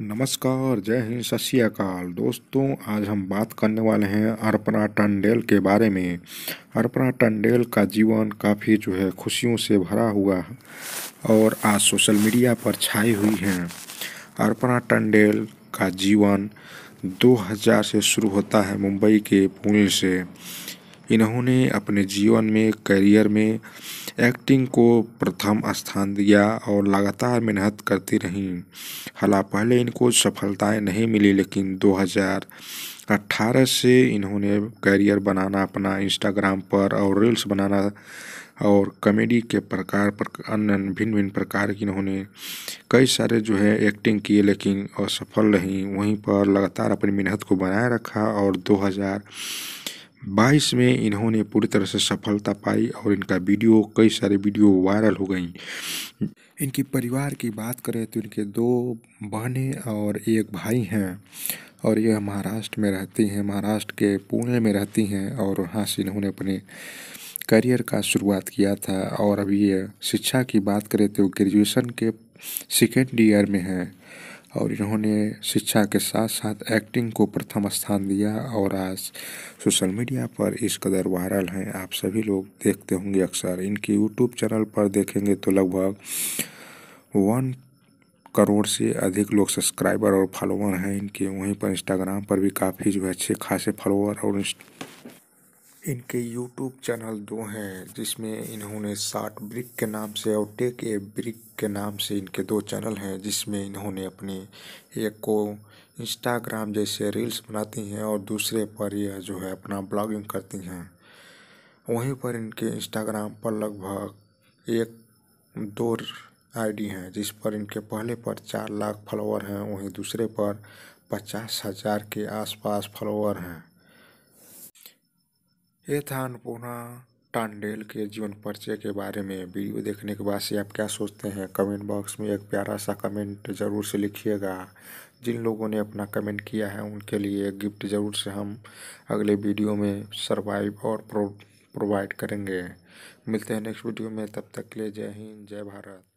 नमस्कार जय हिंद सत श्रीकाल दोस्तों आज हम बात करने वाले हैं अर्पणा टंडेल के बारे में अर्पणा टंडेल का जीवन काफ़ी जो है खुशियों से भरा हुआ और आज सोशल मीडिया पर छाई हुई हैं अर्पणा टंडेल का जीवन 2000 से शुरू होता है मुंबई के पुणे से इन्होंने अपने जीवन में करियर में एक्टिंग को प्रथम स्थान दिया और लगातार मेहनत करती रहीं हाला पहले इनको सफलताएं नहीं मिली लेकिन 2018 से इन्होंने करियर बनाना अपना इंस्टाग्राम पर और रील्स बनाना और कॉमेडी के प्रकार पर अन्य भिन्न भिन्न प्रकार की इन्होंने कई सारे जो है एक्टिंग किए लेकिन असफल रहीं वहीं पर लगातार अपनी मेहनत को बनाए रखा और दो बाईस में इन्होंने पूरी तरह से सफलता पाई और इनका वीडियो कई सारे वीडियो वायरल हो गई इनकी परिवार की बात करें तो इनके दो बहनें और एक भाई हैं और यह महाराष्ट्र में रहती हैं महाराष्ट्र के पुणे में रहती हैं और वहाँ से इन्होंने अपने करियर का शुरुआत किया था और अभी ये शिक्षा की बात करें तो ग्रेजुएशन के सेकेंड ईयर में हैं और इन्होंने शिक्षा के साथ साथ एक्टिंग को प्रथम स्थान दिया और आज सोशल मीडिया पर इस कदर वायरल हैं आप सभी लोग देखते होंगे अक्सर इनके यूट्यूब चैनल पर देखेंगे तो लगभग वन करोड़ से अधिक लोग सब्सक्राइबर और फॉलोवर हैं इनके वहीं पर इंस्टाग्राम पर भी काफ़ी जो है अच्छे खासे फॉलोवर और इनके यूट्यूब चैनल दो हैं जिसमें इन्होंने साठ ब्रिक के नाम से और टेक ए ब्रिक के नाम से इनके दो चैनल हैं जिसमें इन्होंने अपने एक को इंस्टाग्राम जैसे रील्स बनाती हैं और दूसरे पर यह जो है अपना ब्लॉगिंग करती हैं वहीं पर इनके इंस्टाग्राम पर लगभग एक दो आईडी हैं जिस पर इनके पहले पर चार लाख फॉलोअर हैं वहीं दूसरे पर पचास हज़ार के आसपास फॉलोअर हैं ये था अन्नपूर्णा टांडेल के जीवन परिचय के बारे में वीडियो देखने के बाद से आप क्या सोचते हैं कमेंट बॉक्स में एक प्यारा सा कमेंट ज़रूर से लिखिएगा जिन लोगों ने अपना कमेंट किया है उनके लिए गिफ्ट ज़रूर से हम अगले वीडियो में सर्वाइव और प्रो प्रोवाइड करेंगे मिलते हैं नेक्स्ट वीडियो में तब तक के लिए जय हिंद जय भारत